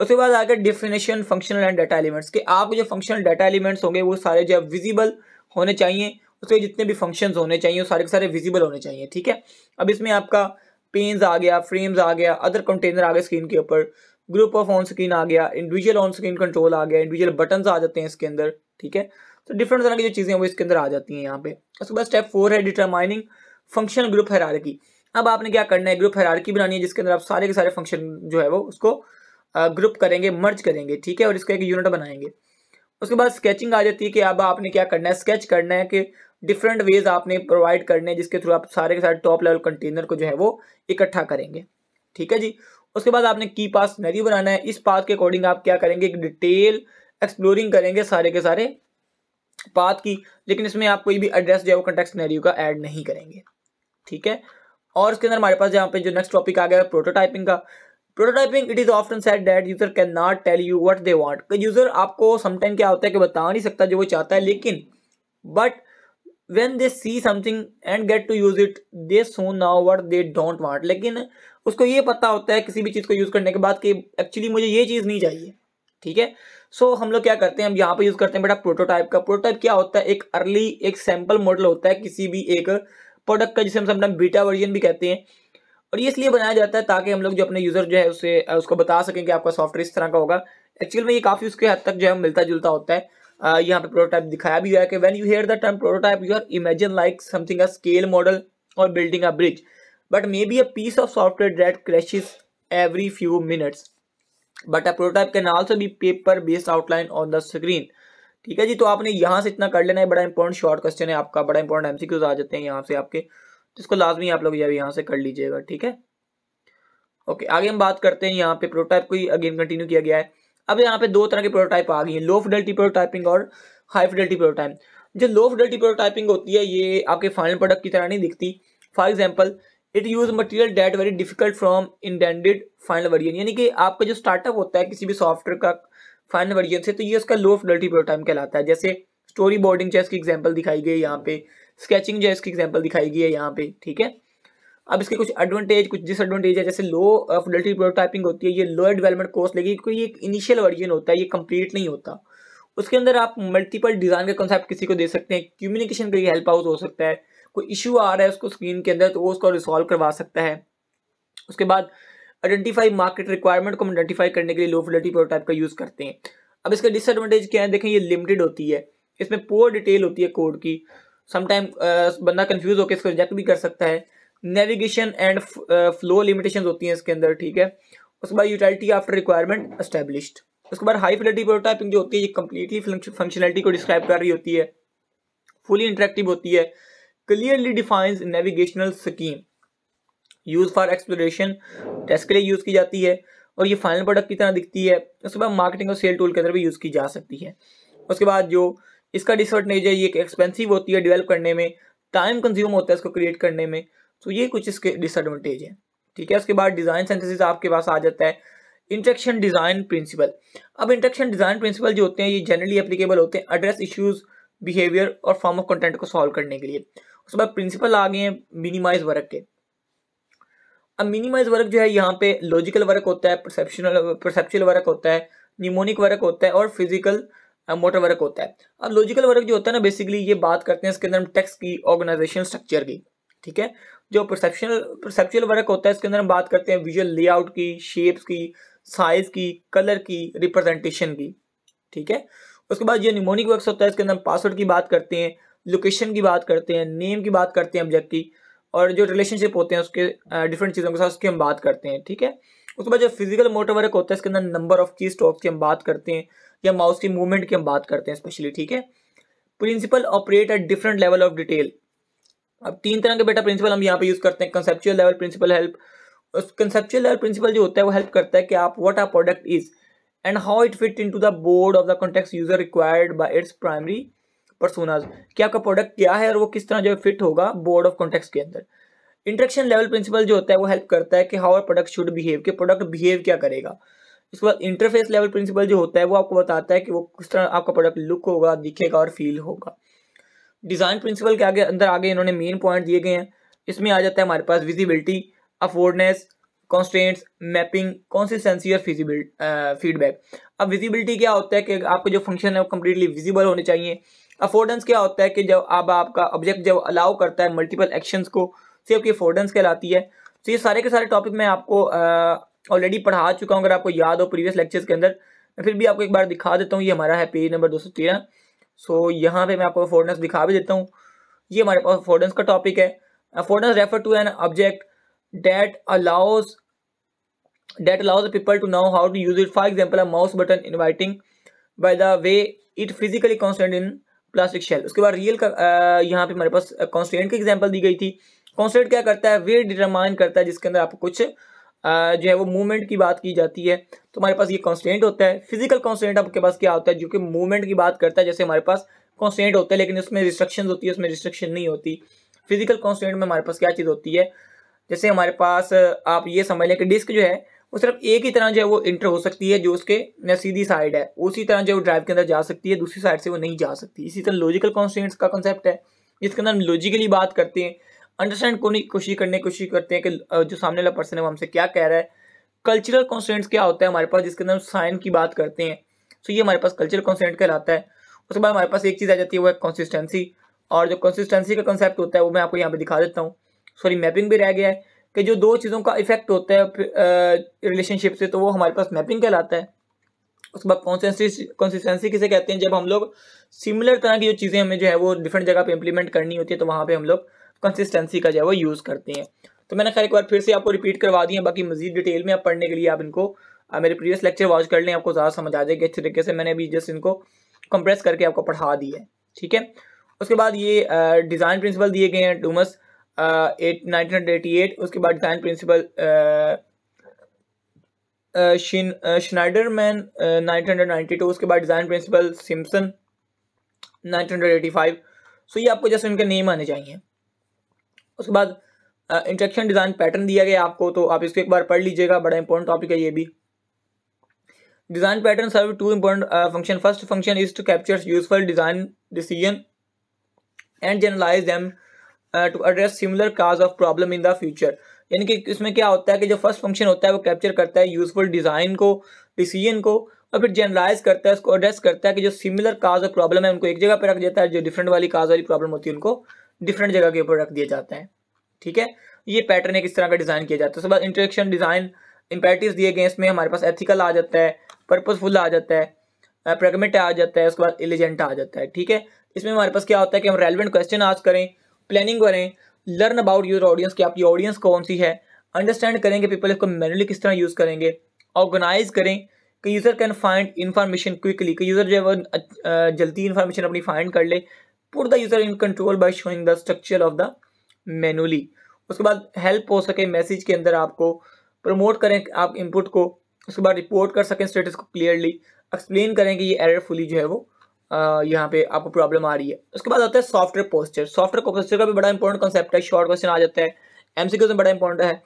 उसके बाद आ definition functional and data elements के आपके जो फंक्शनल डाटा एलिमेंट्स होंगे वो सारे जब विजिबल होने चाहिए उसके जितने भी फंक्शन होने चाहिए वो सारे के सारे विजिबल होने चाहिए ठीक है अब इसमें आपका पेन्स आ गया फ्रेम्स आ गया अदर कंटेनर आ गया स्क्रीन के ऊपर ग्रुप ऑफ ऑन स्क्रीन आ गया इंडिविजुअल ऑन स्क्रीन कंट्रोल आ गया इंडिविजुअल बटन आ जाते हैं इसके अंदर ठीक है तो डिफरेंट तरह की जो चीज़ें वो इसके अंदर आ जाती हैं यहाँ पे उसके बाद स्टेप फोर है डिटरमाइनिंग फंक्शनल ग्रुप हैरारकी अब आपने क्या करना है ग्रुप हैरारकी बनानी है जिसके अंदर आप सारे के सारे फंक्शन जो है वो उसको ग्रुप करेंगे मर्ज करेंगे ठीक है और इसका एक यूनिट बनाएंगे उसके बाद स्केचिंग आ जाती है कि अब आपने क्या करना है स्केच करना है कि डिफरेंट वेज आपने प्रोवाइड करने हैं जिसके थ्रू आप सारे के सारे टॉप लेवल कंटेनर को जो है वो इकट्ठा करेंगे ठीक है जी उसके बाद आपने की पास नदी बनाना है इस पाथ के अकॉर्डिंग आप क्या करेंगे डिटेल एक्सप्लोरिंग करेंगे सारे के सारे पाथ की लेकिन इसमें आप कोई भी एड्रेस जो है वो कंटेक्ट नैरियो का ऐड नहीं करेंगे ठीक है और उसके अंदर हमारे पास यहाँ पे जो नेक्स्ट टॉपिक आ गया है प्रोटोटाइपिंग का prototyping it is often said that user can not tell you what they want user आपको समटाइम क्या होता है कि बता नहीं सकता जो वो चाहता है लेकिन but when they see something and get to use it they so now what they don't want लेकिन उसको ये पता होता है किसी भी चीज़ को यूज़ करने के बाद कि एक्चुअली मुझे ये चीज़ नहीं चाहिए ठीक है सो हम लोग क्या करते हैं हम यहाँ पे यूज़ करते हैं बेटा प्रोटोटाइप का प्रोटोटाइप क्या होता है एक अर्ली एक सैम्पल मॉडल होता है किसी भी एक प्रोडक्ट का जिसे हम समटाइम बीटा वर्जन भी कहते हैं और ये इसलिए बनाया जाता है ताकि हम लोग जो अपने यूज़र जो है उसे उसको बता सकें कि आपका सॉफ्टवेयर इस तरह का होगा एक्चुअल में ये काफ़ी उसके हद तक जो है मिलता जुलता होता है यहाँ पे प्रोटोटाइप दिखाया भी है कि when you hear the term prototype you are imagine like something a scale model और building a bridge but may be a piece of software that crashes every few minutes but a prototype can also be paper based outline on the screen ठीक है जी तो आपने यहाँ से इतना कर लेना है बड़ा इंपॉर्टेंट शॉर्ट क्वेश्चन है आपका बड़ा इंपॉर्टेंट एमसीक्यूज आ जाते हैं यहाँ से आपके तो इसको लाजमी आप लोग यहाँ से कर लीजिएगा ठीक है ओके आगे हम बात करते हैं यहाँ पे प्रोटोटाइप को अगेन कंटिन्यू किया गया है अब यहाँ पे दो तरह के प्रोटोटाइप आ गई है लो फिडल्टी प्रोटोटाइपिंग और हाई फिडल्टी प्रोटोटाइप जो लो फिडल्टी प्रोटोटाइपिंग होती है ये आपके फाइनल प्रोडक्ट की तरह नहीं दिखती for example it use material that very difficult from intended final version यानी कि आपका जो स्टार्टअप होता है किसी भी सॉफ्टवेयर का फाइनल वर्जन से तो ये उसका लो फिडल्टी प्रोटोटाइप कहलाता है जैसे स्टोरी बोर्डिंग चेस की एग्जाम्पल दिखाई गई यहाँ पे स्केचिंग जो है इसकी एग्जाम्पल दिखाई गई है यहाँ पे ठीक है अब इसके कुछ एडवांटेज कुछ डिसएडवांटेज है जैसे लो फिडेलिटी प्रोटोटाइपिंग होती है ये लोअर डेवलपमेंट कॉस्ट लेगी क्योंकि ये एक इनिशियल वर्जन होता है ये कंप्लीट नहीं होता उसके अंदर आप मल्टीपल डिज़ाइन का कॉन्सेप्ट किसी को दे सकते हैं कम्युनिकेशन के लिए हेल्प आउट हो सकता है कोई इशू आ रहा है उसको स्क्रीन के अंदर तो वो उसको रिसॉल्व करवा सकता है उसके बाद आइडेंटिफाई मार्केट रिक्वायरमेंट को आइडेंटिफाई करने के लिए लो फिडेलिटी प्रोटोटाइप का यूज़ करते हैं अब इसका डिसएडवांटेज क्या है देखें ये लिमिटेड होती है इसमें पोअर डिटेल होती है कोड की समटाइम uh, बंदा कन्फ्यूज होकर इसको रिजेक्ट भी कर सकता है नेविगेशन एंड फ्लो लिमिटेशन होती हैं इसके अंदर ठीक है उसके बाद यूटिलिटी आफ्टर रिक्वायरमेंट एस्टेब्लिश्ड उसके बाद हाई फिलिटी प्रोटोटाइपिंग जो होती है ये कम्प्लीटली फंक्शनलिटी को डिस्क्राइब कर रही होती है फुली इंटरेक्टिव होती है clearly defines navigational scheme use for exploration test के लिए यूज़ की जाती है और ये फाइनल प्रोडक्ट की तरह दिखती है उसके बाद मार्केटिंग और सेल टूल के अंदर भी यूज़ की जा सकती है उसके बाद जो इसका डिसएडवांटेज है ये एक एक्सपेंसिव होती है डिवेल्प करने में टाइम कंज्यूम होता है इसको क्रिएट करने में तो ये कुछ इसके डिसएडवांटेज हैं ठीक है उसके बाद डिज़ाइन सेंथेसिस आपके पास आ जाता है इंट्रैक्शन डिज़ाइन प्रिंसिपल अब इंट्रैक्शन डिज़ाइन प्रिंसिपल जो होते हैं ये जनरली एप्लीकेबल होते हैं एड्रेस इश्यूज़ बिहेवियर और फॉर्म ऑफ कंटेंट को सॉल्व करने के लिए उसके बाद प्रिंसिपल आ गए हैं मिनिमाइज वर्क के अब मिनिमाइज वर्क जो है यहाँ पे लॉजिकल वर्क होता है परसेप्शनल परसेप्चुअल वर्क होता है निमोनिक वर्क होता है और फिजिकल मोटर वर्क होता है अब लॉजिकल वर्क जो होता है ना बेसिकली ये बात करते हैं इसके अंदर हम टेक्स की ऑर्गेनाइजेशन स्ट्रक्चर की ठीक है जो परसेप्शनल परसेप्चुअल वर्क होता है इसके अंदर हम बात करते हैं विजुअल लेआउट की शेप्स की साइज की कलर की रिप्रेजेंटेशन की ठीक है उसके बाद जो निमोनिक वर्क होता है इसके अंदर हम पासवर्ड की बात करते हैं लोकेशन की बात करते हैं नेम की बात करते हैं ऑब्जेक्ट की और जो रिलेशनशिप होते हैं उसके डिफरेंट चीज़ों के साथ उसकी हम बात करते हैं ठीक है उसके बाद जो फिजिकल मोटर वर्क होता है इसके अंदर नंबर ऑफ की स्टॉक की हम बात करते हैं या माउस की मूवमेंट की हम बात करते हैं स्पेशली ठीक है principle operate at different level of detail अब तीन तरह के बेटा प्रिंसिपल हम यहाँ पे यूज करते हैं कंसेप्चुअल लेवल प्रिंसिपल हेल्प उस कंसेप्चुअल लेवल प्रिंसिपल जो होता है वो हेल्प करता है कि आप what are product is and how it fit into the broad of the context user required by its primary personas कि आपका प्रोडक्ट क्या है और वो किस तरह जो फिट होगा बोर्ड ऑफ कॉन्टेक्स के अंदर इंट्रेक्शन लेवल प्रिंसिपल जो होता है वो हेल्प करता है कि हाउ प्रोडक्ट शुड बिहेव कि प्रोडक्ट बिहेव क्या करेगा उसके बाद इंटरफेस लेवल प्रिंसिपल जो होता है वो आपको बताता है कि वो किस तरह आपका प्रोडक्ट लुक होगा दिखेगा और फील होगा डिज़ाइन प्रिंसिपल के आगे अंदर आगे इन्होंने मेन पॉइंट दिए गए हैं इसमें आ जाता है हमारे पास visibility affordance constants mapping consistency और फिजिबिल फीडबैक अब विजिबिलिटी क्या होता है कि आपके जो फंक्शन है वो कम्प्लीटली विजिबल होने चाहिए अफोर्डेंस क्या होता है कि जब आप आपका ऑब्जेक्ट जब अलाउ करता है मल्टीपल एक्शंस को सिर्फ की अफोर्डेंस कहलाती है तो ये सारे के सारे टॉपिक मैं आपको ऑलरेडी पढ़ा चुका हूँ अगर आपको याद हो प्रीवियस लेक्चर्स के अंदर मैं फिर भी आपको एक बार दिखा देता हूँ ये हमारा है पेज नंबर दो सौ तेरह सो यहाँ पे मैं आपको अफोर्डेंस दिखा भी देता हूँ ये हमारे पास अफोर्डेंस का टॉपिक है affordance refer to an object that allows that allows people to know how to use it for example a mouse button inviting by the way it physically constant in plastic shell उसके बाद real का यहाँ पे हमारे पास constant की example दी गई थी constant क्या करता है वे डिटरमाइन करता है जिसके अंदर आपको कुछ जो है वो मूवमेंट की बात की जाती है तो हमारे पास ये कॉन्स्टेंट होता है फिजिकल कॉन्स्टेंट आपके पास क्या होता है जो कि मूवमेंट की बात करता है जैसे हमारे पास कॉन्स्टेंट होता है लेकिन उसमें रिस्ट्रक्शन होती है उसमें रिस्ट्रिक्शन नहीं होती फिजिकल कॉन्स्टेंट में हमारे पास क्या चीज़ होती है जैसे हमारे पास आप ये समझ लें कि डिस्क जो है वो सिर्फ एक ही तरह जो है वो इंटर हो सकती है जो उसके सीधी साइड है उसी तरह जो ड्राइव के अंदर जा सकती है दूसरी साइड से वो नहीं जा सकती इसी तरह लॉजिकल कॉन्स्टेंट्स का कॉन्सेप्ट है जिसके अंदर हम लॉजिकली बात करते हैं अंडरस्टैंड करने की कोशिश करने की कोशिश करते हैं कि जो सामने वाला पर्सन है वो हमसे क्या कह रहा है कल्चरल कॉन्सेंट्स क्या होता है हमारे पास जिसके अंदर हम साइन की बात करते हैं सो ये हमारे पास कल्चरल कॉन्सेंट कहलाता है उसके बाद हमारे पास एक चीज़ आ जाती है वो है कंसिस्टेंसी और जो कंसिस्टेंसी का कंसेप्ट होता है वो मैं आपको यहाँ पर दिखा देता हूँ सॉरी मैपिंग भी रह गया है कि जो दो चीज़ों का इफेक्ट होता है रिलेशनशिप से तो वो हमारे पास मैपिंग कहलाता है उसके बाद कॉन्सेंसी कॉन्सिस्टेंसी किसे कहते हैं जब हम लोग सिमिलर तरह की जो चीज़ें हमें जो है वो डिफरेंट जगह पे इंप्लीमेंट करनी होती है तो वहाँ पे हम लोग कंसिस्टेंसी का जो है वो यूज़ करते हैं तो मैंने खैर एक बार फिर से आपको रिपीट करवा दिया बाकी मजीद डिटेल में आप पढ़ने के लिए आप इनको आप मेरे प्रीवियस लेक्चर वॉच कर लें आपको ज़्यादा समझ आ जाएगी अच्छे तरीके से मैंने अभी जस्ट इनको कंप्रेस करके आपको पढ़ा दी है ठीक है उसके बाद ये डिज़ाइन प्रिंसिपल दिए गए हैं डूमस एट नाइनटीन उसके बाद डिज़ाइन प्रिंसिपल शिन शनाइडरमैन नाइनटीन उसके बाद design principle Simpson five so ये आपको जैसे उनके नेम आने चाहिए उसके बाद इंट्रैक्शन डिज़ाइन पैटर्न दिया गया आपको तो आप इसको एक बार पढ़ लीजिएगा बड़ा इंपॉर्टेंट टॉपिक है ये भी design pattern serve two important function first function is to capture useful design decision and generalize them to address similar cause of problem in the future यानी कि इसमें क्या होता है कि जो फर्स्ट फंक्शन होता है वो कैप्चर करता है यूजफुल डिज़ाइन को डिसीजन को और फिर जनरलाइज करता है उसको एड्रेस करता है कि जो सिमिलर काज ऑफ प्रॉब्लम है उनको एक जगह पर रख देता है जो डिफरेंट वाली काज वाली प्रॉब्लम होती है उनको डिफरेंट जगह के ऊपर रख दिए जाते हैं ठीक है ये पैटर्न एक इस तरह का डिज़ाइन किया जाता है उसके बाद इंटरेक्शन डिज़ाइन इम्पेरेटिव दिए गए इसमें हमारे पास एथिकल आ जाता है पर्पजफुल आ जाता है प्रेगमेंट आ जाता है उसके बाद एलिजेंट आ जाता है ठीक है इसमें हमारे पास क्या होता है कि हम रेलिवेंट क्वेश्चन आज करें प्लानिंग करें लर्न अबाउट यूर ऑडियंस कि आपकी ऑडियंस कौन सी है अंडरस्टैंड करें कि पीपल इसको मैनुअली किस तरह यूज़ करेंगे ऑर्गेनाइज करें कि user can find information quickly कि यूज़र जो है वो जल्दी इन्फॉर्मेशन अपनी फाइंड कर ले put the user in control by showing the structure of the manually उसके बाद हेल्प हो सके मैसेज के अंदर आपको प्रमोट करें आप इनपुट को उसके बाद रिपोर्ट कर सकें स्टेटस को क्लियरली एक्सप्लेन करें कि ये फुली जो है वो यहाँ पे आपको प्रॉब्लम आ रही है उसके बाद आता है सॉफ्टवेयर पोस्टर सॉफ्टवेयर पोस्टर का भी बड़ा इंपॉर्टेंट कॉन्सेप्ट है शॉर्ट क्वेश्चन आ जाता है एम सी बड़ा इंपॉर्टेंट है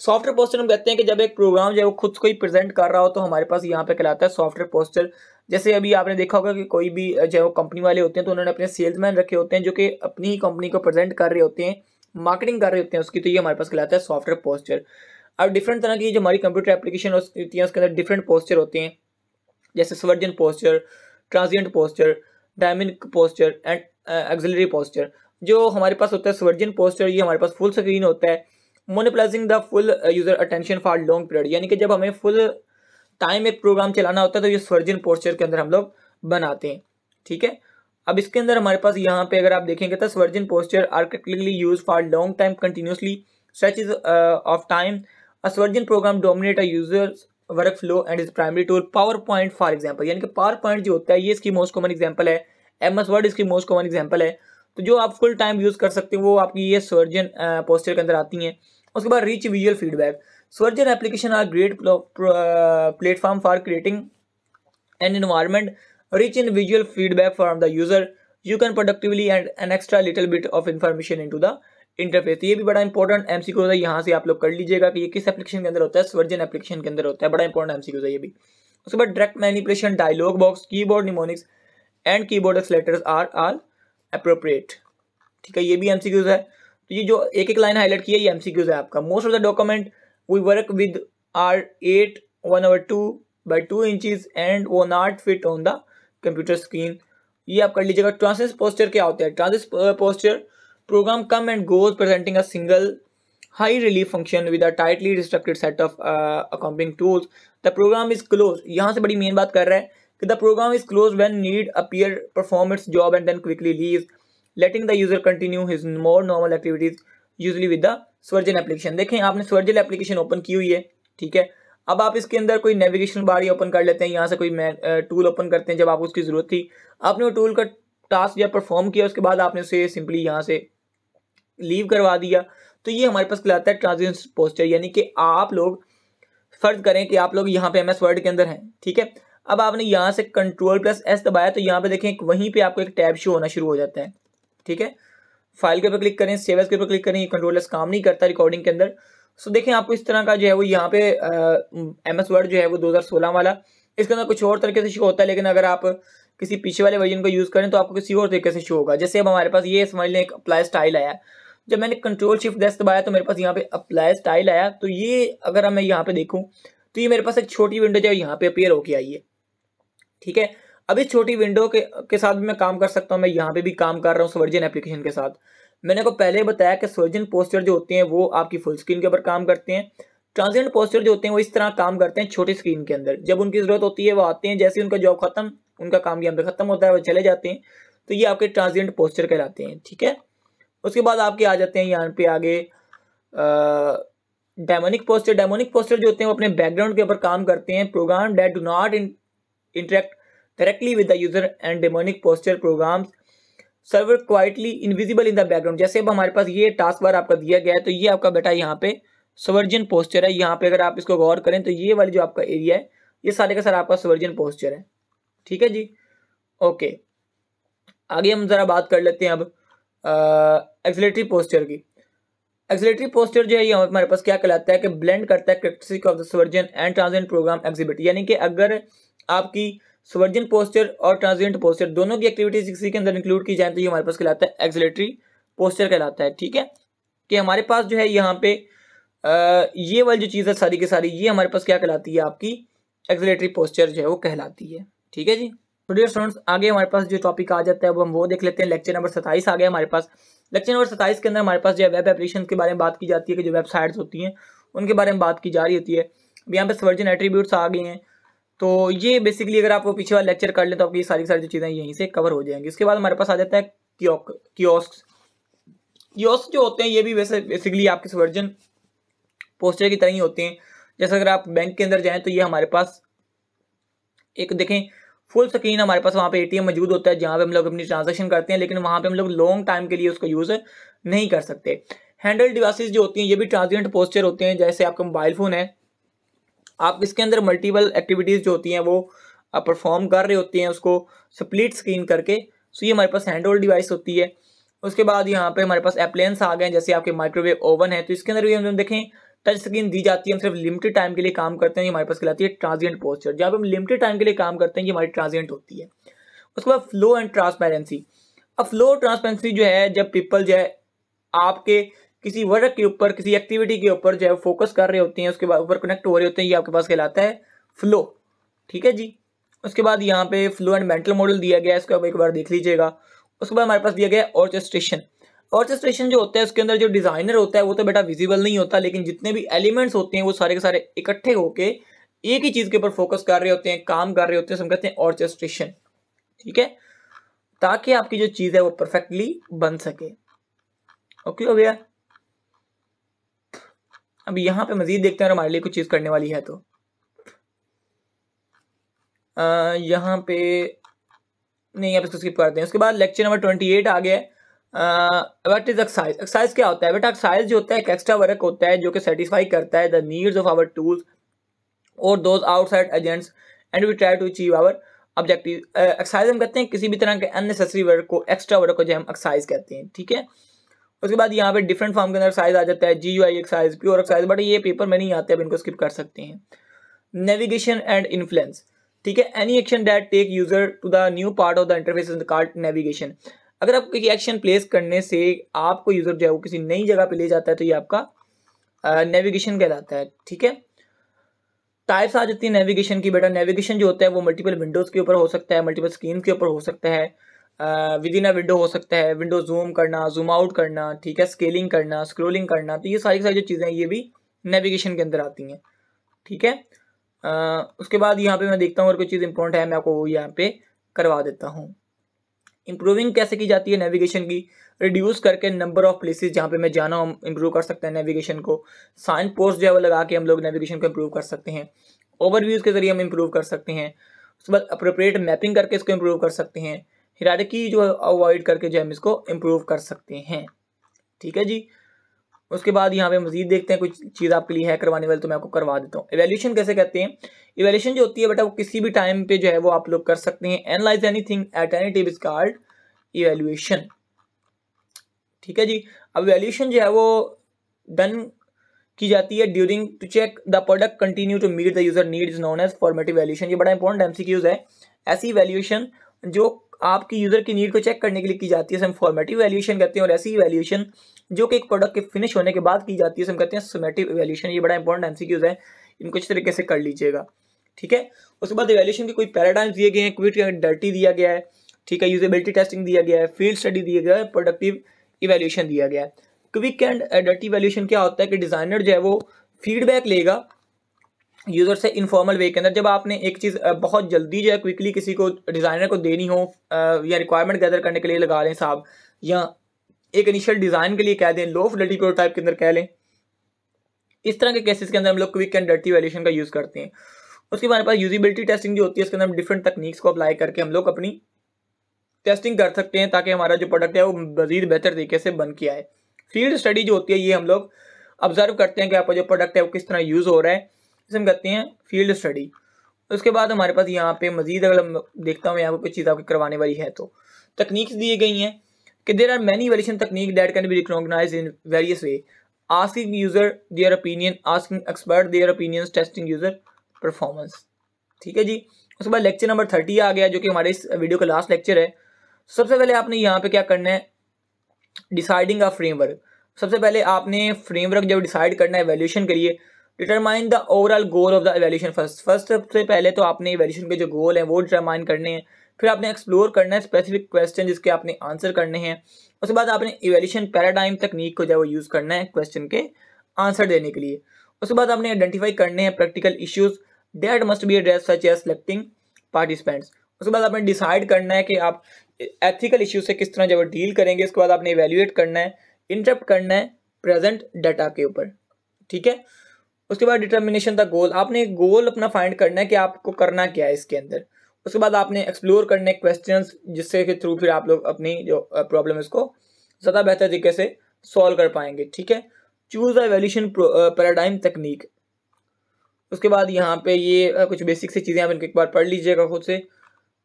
सॉफ्टवेयर पोस्टर हम कहते हैं कि जब एक प्रोग्राम जो है वो खुद को ही प्रेजेंट कर रहा हो तो हमारे पास यहाँ पे कहलाता है सॉफ्टवेयर पोस्टर जैसे अभी आपने देखा होगा कि कोई भी जो वो कंपनी वाले होते हैं तो उन्होंने अपने सेल्समैन रखे होते हैं जो कि अपनी ही कंपनी को प्रेजेंट कर रहे होते हैं मार्केटिंग कर रहे होते हैं उसकी तो ये हमारे पास कहलाता है सॉफ्टवेयर पोस्चर अब डिफरेंट तरह की जो हमारी कंप्यूटर एप्लीकेशन होती है उसके अंदर डिफरेंट पोस्चर होते हैं जैसे sovereign posture transient posture daemonic posture and auxiliary posture जो हमारे पास होता है स्वर्जन पोस्चर ये हमारे पास फुल स्क्रीन होता है monopolizing the full user attention for long period यानी कि जब हमें फुल टाइम एक प्रोग्राम चलाना होता है तो ये स्वर्जिन पोस्चर के अंदर हम लोग बनाते हैं ठीक है अब इसके अंदर हमारे पास यहाँ पे अगर आप देखेंगे तो sovereign posture are use for long time continuously such is of time time a swergin program dominate a user's workflow and is primary tool powerpoint for यानी कि पावर पॉइंट जो होता है ये इसकी मोस्ट कॉमन एग्जाम्पल है M S Word इसकी most common example है तो जो आप फुल टाइम यूज़ कर सकते हैं वो आपकी ये स्वर्जन पोस्टर के अंदर आती हैं उसके बाद rich visual feedback application are great platform for creating an an rich in visual feedback from the user you can productively and an extra extra bit of information into the interface ये भी बड़ा important M C है यहाँ से आप लोग कर लीजिएगा कि ये किस एप्लीकेशन के अंदर होता है स्वर्जन एप्लीकेशन के अंदर होता है बड़ा इंपॉर्टेंट एम सी है ये भी उसके बाद direct manipulation dialog box keyboard mnemonics and keyboard accelerators are all appropriate ठीक है ये भी एम है तो ये जो एक एक लाइन हाईलाइट किया है ये एम है आपका most of the document we work with r8 1 over 2 by 2 inches and वो not fit on the computer screen ye aap kar lijiyega transient posture kya hota hai transient posture program come and goes presenting a single high relief function with a tightly restricted set of uh, accompanying tools the program is closed yahan se badi main baat kar raha hai कि the program is closed when need appear perform its job and then quickly leaves letting the user continue his more normal activities usually with the sovereign application देखें आपने स्वर्जन application open की हुई है ठीक है अब आप इसके अंदर कोई नेविगेशन बार ही ओपन कर लेते हैं यहाँ से कोई टूल ओपन करते हैं जब आपको उसकी ज़रूरत थी आपने वो टूल का टास्क जब परफॉर्म किया उसके बाद आपने उसे सिंपली यहाँ से लीव करवा दिया तो ये हमारे पास कहलाता है ट्रांजिशन पोस्टर यानी कि आप लोग फ़र्ज करें कि आप लोग यहाँ पे एम एस वर्ड के अंदर हैं ठीक है अब आपने यहाँ से कंट्रोल प्लस एस दबाया तो यहाँ पे देखें वहीं पे आपको एक टैब शो होना शुरू हो जाता है ठीक है फाइल के ऊपर क्लिक करें सेव एज के ऊपर क्लिक करें कंट्रोल काम नहीं करता रिकॉर्डिंग के अंदर सो देखें आपको इस तरह का जो है वो यहाँ पे एम एस वर्ड जो है वो 2016 वाला इसके अंदर कुछ और तरीके से शो होता है लेकिन अगर आप किसी पीछे वाले वर्जन को यूज़ करें तो आपको किसी और तरीके से शो होगा जैसे अब हमारे पास ये समझ लें एक अप्लाई स्टाइल आया जब मैंने कंट्रोल शिफ्ट डेस्क दबाया तो मेरे पास यहाँ पे अप्लाई स्टाइल आया तो ये अगर मैं यहाँ पे देखूँ तो ये मेरे पास एक छोटी विंडो जो है यहाँ पे अपेयर होके आई है ठीक है अब इस छोटी विंडो के के साथ भी मैं काम कर सकता हूँ मैं यहाँ पे भी काम कर रहा हूँ स्वर्जन एप्लीकेशन के साथ मैंने आपको पहले ही बताया कि स्वर्जन पोस्टर जो होते हैं वो आपकी फुल स्क्रीन के ऊपर काम करते हैं ट्रांसजेंट पोस्टर जो होते हैं वो इस तरह काम करते हैं छोटी स्क्रीन के अंदर जब उनकी ज़रूरत होती है वो आते हैं जैसे उनका जॉब खत्म उनका काम यहाँ पे खत्म होता है वो चले जाते हैं तो ये आपके ट्रांसजेंट पोस्टर कहलाते हैं ठीक है उसके बाद आपके आ जाते हैं यहाँ पे आगे डायमोनिक पोस्टर डायमोनिक पोस्टर जो होते हैं वो अपने बैकग्राउंड के ऊपर काम करते हैं program that do not interact directly with the user and demonic posture programs server quietly invisible in the background जैसे अब हमारे पास ये टास्क बार आपका दिया गया है तो ये आपका बेटा यहाँ पे सवर्जन पोस्चर है यहाँ पे अगर आप इसको गौर करें तो ये वाली जो आपका एरिया है ये सारे का सारा आपका सवर्जन पोस्चर है ठीक है जी ओके आगे हम ज़रा बात कर लेते हैं अब एक्सलेटरी पोस्चर की एक्सलेटरी पोस्टर जो है ये हमारे पास क्या कहलाता है कि ब्लेंड करता है characteristic of the sovereign and transient program exhibit यानी कि अगर आपकी सवर्जन पोस्टर और ट्रांसजेंट पोस्टर दोनों की एक्टिविटीज इसी के अंदर इंक्लूड की जाए तो ये हमारे पास कहलाता है एक्सलेटरी पोस्टर कहलाता है ठीक है कि हमारे पास जो है यहाँ पे आ, ये वाली जो चीज़ है सारी की सारी ये हमारे पास क्या कहलाती है आपकी एक्सलेटरी पोस्चर जो है वो कहलाती है ठीक है जी तो डियर स्टूडेंट्स आगे हमारे पास जो टॉपिक आ जाता है वो हम वो देख लेते हैं लेक्चर नंबर सत्ताईस आ गया हमारे पास लेक्चर नंबर सत्ताईस के अंदर हमारे पास जो है वेब एप्लीकेशन के बारे में बात की जाती है कि जो वेबसाइट्स होती हैं उनके बारे में बात की जा रही होती है अब यहाँ पे स्वर्जन एट्रीब्यूट्स आ गए हैं तो ये बेसिकली अगर आप वो पीछे वाला लेक्चर कर ले तो आपकी सारी सारी जो चीज़ें यहीं से कवर हो जाएंगी उसके बाद हमारे पास आ जाता है कियोस्क कियोस्क जो होते हैं ये भी वैसे बेसिकली आपके वर्जन पोस्टर की तरह ही होते हैं जैसे अगर आप बैंक के अंदर जाएं तो ये हमारे पास एक देखें फुल स्क्रीन हमारे पास वहाँ पे एटीएम मौजूद होता है जहाँ पे हम लोग अपनी ट्रांजैक्शन करते हैं लेकिन वहाँ पे हम लोग लॉन्ग टाइम के लिए उसको यूज़ नहीं कर सकते हैंडल डिवाइसेस जो होती हैं ये भी ट्रांजिएंट पोस्टर होते हैं जैसे आपका मोबाइल फ़ोन है आप इसके अंदर मल्टीपल एक्टिविटीज़ जो होती हैं वो आप परफॉर्म कर रहे होते हैं उसको स्प्लिट स्क्रीन करके सो ये हमारे पास हैंड होल्ड डिवाइस होती है उसके बाद यहाँ पे हमारे पास एप्लेंस आ गए जैसे आपके माइक्रोवेव ओवन है तो इसके अंदर भी हम देखें टच स्क्रीन दी जाती है हम सिर्फ लिमिटेड टाइम के लिए काम करते हैं ये हमारे पास कहलाती है ट्रांसजेंट पोस्चर जब हम लिमिटेड टाइम के लिए काम करते हैं ये हमारी ट्रांसजेंट होती है उसके बाद फ्लो एंड ट्रांसपेरेंसी अब फ्लो ट्रांसपेरेंसी जो है जब पीपल जो है आपके किसी वर्क के ऊपर किसी एक्टिविटी के ऊपर जो है फोकस कर रहे होते हैं उसके बाद ऊपर कनेक्ट हो रहे होते हैं ये आपके पास कहलाता है फ्लो ठीक है जी उसके बाद यहाँ पे फ्लो एंड मेंटल मॉडल दिया गया है इसको आप एक बार देख लीजिएगा उसके बाद हमारे पास दिया गया है ऑर्केस्ट्रेशन ऑर्केस्ट्रेशन जो होता है उसके अंदर जो डिज़ाइनर होता है वो तो बेटा विजिबल नहीं होता लेकिन जितने भी एलिमेंट्स होते हैं वो सारे के सारे इकट्ठे होकर एक ही चीज़ के ऊपर फोकस कर रहे होते हैं काम कर रहे होते हैं समझते कहते हैं ऑर्केस्ट्रेशन ठीक है ताकि आपकी जो चीज़ है वो परफेक्टली बन सके ओके हो गया अब यहाँ पे मज़ीद देखते हैं हमारे लिए कुछ चीज़ करने वाली है तो यहाँ पे नहीं आप इसको स्किप करते हैं उसके बाद लेक्चर नंबर ट्वेंटी एट आ गया है वट इज़ एक्साइज एक्साइज क्या होता है बट एक्साइज जो होता है एक एक्स्ट्रा वर्क होता है जो कि सेटिस्फाई करता है the needs of our tools और those outside agents and we try to achieve our objective excise हम कहते हैं किसी भी तरह के अननेसेसरी वर्क को एक्स्ट्रा वर्क को जो हम एक्साइज कहते हैं ठीक है उसके बाद यहाँ पे डिफरेंट फॉर्म के अंदर साइज आ जाता है G U I excise pure size but ये पेपर में नहीं आते अब इनको स्किप कर सकते हैं नेविगेशन एंड इन्फ्लुएंस ठीक है any action that take user to the new part of the interface the called navigation अगर आप किसी एक्शन प्लेस करने से आपको यूजर जो है वो किसी नई जगह पे ले जाता है तो ये आपका नेविगेशन कहलाता है ठीक है टाइप्स आ जाती है नेविगेशन की बेटा नेविगेशन जो होता है वो मल्टीपल विंडोज़ के ऊपर हो सकता है मल्टीपल स्क्रीन के ऊपर हो सकता है विद इन अ विंडो हो सकता है विंडो जूम करना जूम आउट करना ठीक है स्केलिंग करना स्क्रोलिंग करना तो ये सारी सारी जो चीज़ें हैं ये भी नेविगेशन के अंदर आती हैं ठीक है आ, उसके बाद यहाँ पे मैं देखता हूँ और कोई चीज़ इंपॉर्टेंट है मैं आपको वो यहाँ पे करवा देता हूँ इम्प्रूविंग कैसे की जाती है नेविगेशन की रिड्यूस करके नंबर ऑफ प्लेसेस जहाँ पे मैं जाना हूँ इम्प्रूव कर सकते हैं नेविगेशन को साइन पोस्ट जो है वो लगा के हम लोग नेविगेशन को इम्प्रूव कर सकते हैं ओवरव्यूज़ के ज़रिए हम इंप्रूव कर सकते हैं उसके बाद अप्रोप्रिएट मैपिंग करके इसको इंप्रूव कर सकते हैं हिरारकी जो अवॉइड करके जो हम इसको इम्प्रूव कर सकते हैं ठीक है जी उसके बाद यहाँ पे मजीद देखते हैं कुछ चीज़ आपके लिए है करवाने वाले तो मैं आपको करवा देता हूँ एवेल्यूशन कैसे कहते हैं एवेल्यूशन जो होती है बेटा वो किसी भी टाइम पे जो है वो आप लोग कर सकते हैं analyze any thing at any tab is called evaluation ठीक है जी अब इवेल्यूशन जो है वो डन की जाती है during to check the product continue to meet the user need is known as formative evaluation ये बड़ा इंपॉर्टेंट एम है ऐसी वैल्यूशन जो आपकी यूज़र की नीड को चेक करने के लिए की जाती है हम फॉर्मेटिव वैल्यूएशन कहते हैं और ऐसी वैल्यूएशन जो कि एक प्रोडक्ट के फिनिश होने के बाद की जाती है हम कहते हैं सोमेटिव वैल्यूएशन ये बड़ा इंपॉर्टेंट एमसीक्यूज है इनको अच्छे तरीके से कर लीजिएगा ठीक है उसके बाद वैल्यूएशन के कोई पैराडाइम्स दिए गए हैं क्विट डर्टी दिया गया है ठीक है यूजेबिलिटी टेस्टिंग दिया गया है फील्ड स्टडी दिया गया है प्रोडक्टिव इवैल्यूएशन दिया गया है क्विक एंड डर्टी वैल्यूएशन क्या होता है कि डिज़ाइनर जो है वो फीडबैक लेगा यूज़र से इनफॉर्मल वे के अंदर जब आपने एक चीज़ बहुत जल्दी जो है क्विकली किसी को डिज़ाइनर को देनी हो या रिक्वायरमेंट गैदर करने के लिए लगा लें साहब या एक इनिशियल डिज़ाइन के लिए कह दें लो फ्लडी टाइप के अंदर कह लें इस तरह के केसेस के अंदर हम लोग क्विक एंड डर्टी वैल्यूशन का यूज़ करते हैं उसके बाद पास यूजिबिलिटी टेस्टिंग जो होती है उसके अंदर हम डिफरेंट तकनीक्स को अप्लाई करके हम लोग अपनी टेस्टिंग कर सकते हैं ताकि हमारा जो प्रोडक्ट है वो मजीद बेहतर तरीके से बन के आए फील्ड स्टडी जो होती है ये हम लोग ऑब्जर्व करते हैं कि आपका जो प्रोडक्ट है वो किस तरह यूज़ हो रहा है इसे हम कहते हैं फील्ड स्टडी उसके बाद हमारे पास यहाँ पे मजीद अगर देखता हूँ यहाँ पर कोई चीज़ आपकी करवाने वाली है तो तकनीक दी गई हैं कि देर आर मैनी वेलेशन तकनीक that can be recognize in various way asking user their opinion asking expert their opinion testing user performance ठीक है जी उसके बाद लेक्चर नंबर थर्टी आ गया जो कि हमारे इस वीडियो का लास्ट लेक्चर है सबसे पहले आपने यहाँ पे क्या करना है डिसाइडिंग अ फ्रेमवर्क सबसे पहले आपने फ्रेमवर्क जब डिसाइड करना है वैल्यूशन करिए determine the overall goal of the evaluation first first सबसे पहले तो आपने एवेल्यूशन के जो गोल हैं वो डिटरमाइन करने हैं फिर आपने एक्सप्लोर करना है स्पेसिफिक क्वेश्चन जिसके आपने आंसर करने हैं उसके बाद आपने इवेल्यूशन पैराडाइम तकनीक को जो है वो यूज़ करना है क्वेश्चन के आंसर देने के लिए उसके बाद आपने आइडेंटिफाई करने हैं practical issues that must be address such as selecting participants उसके बाद आपने डिसाइड करना है कि आप एथिकल इश्यूज से किस तरह जब डील करेंगे उसके बाद आपने इवेल्यूएट करना है इंटरप्ट करना है प्रेजेंट डाटा के ऊपर ठीक है उसके बाद डिटर्मिनेशन द गोल आपने गोल अपना फाइंड करना है कि आपको करना क्या है इसके अंदर उसके बाद आपने एक्सप्लोर करने क्वेश्चन जिससे के थ्रू फिर आप लोग अपनी जो प्रॉब्लम इसको उसको ज़्यादा बेहतर तरीके से सॉल्व कर पाएंगे ठीक है चूज़ द एवेल्यूशन पैराडाइम तकनीक उसके बाद यहाँ पे ये कुछ बेसिक सी चीज़ें आप इनको एक बार पढ़ लीजिएगा खुद से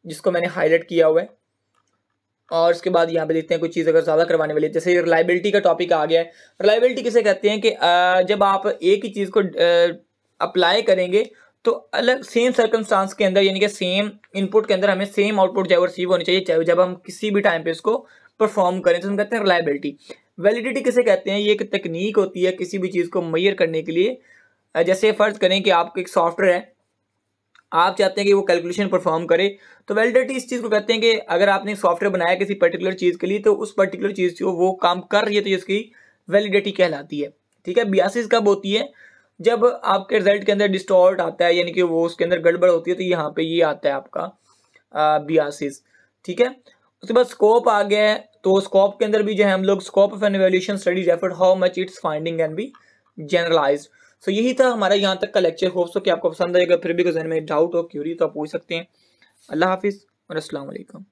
जिसको मैंने हाईलाइट किया हुआ है और उसके बाद यहाँ पे देखते हैं कुछ चीज़ अगर ज़्यादा करवाने वाली है जैसे रिलायबिलिटी का टॉपिक आ गया है रिलायबिलिटी किसे कहते हैं कि जब आप एक ही चीज़ को अप्लाई करेंगे तो अलग सेम सर्कमस्टांस के अंदर यानी कि सेम इनपुट के अंदर हमें सेम आउटपुट जो रिसीव होनी चाहिए चाहे जब हम किसी भी टाइम पे इसको परफॉर्म करें तो हम कहते हैं रिलायबिलिटी वैलिडिटी किसे कहते हैं ये एक तकनीक होती है किसी भी चीज़ को मैयर करने के लिए जैसे फ़र्ज़ करें कि आपको एक सॉफ्टवेयर है आप चाहते हैं कि वो कैलकुलेशन परफॉर्म करे तो वैलिडिटी इस चीज़ को कहते हैं कि अगर आपने सॉफ्टवेयर बनाया किसी पर्टिकुलर चीज़ के लिए तो उस पर्टिकुलर चीज़ को वो काम कर रही है तो इसकी वैलिडिटी कहलाती है ठीक है बियासिस कब होती है जब आपके रिजल्ट के अंदर डिस्टॉर्ट आता है यानी कि वो उसके अंदर गड़बड़ होती है तो यहाँ पे ये आता है आपका बियासिस ठीक है उसके बाद स्कोप आ गया है तो स्कोप के अंदर भी जो है हम लोग scope of an evaluation studies effort how much its finding an be generalized so so, यही था हमारा यहाँ तक का लेक्चर होप सो कि आपको पसंद आएगा फिर भी जहन में डाउट हो क्यूरी तो आप पूछ सकते हैं अल्लाह हाफिज़ और असलकम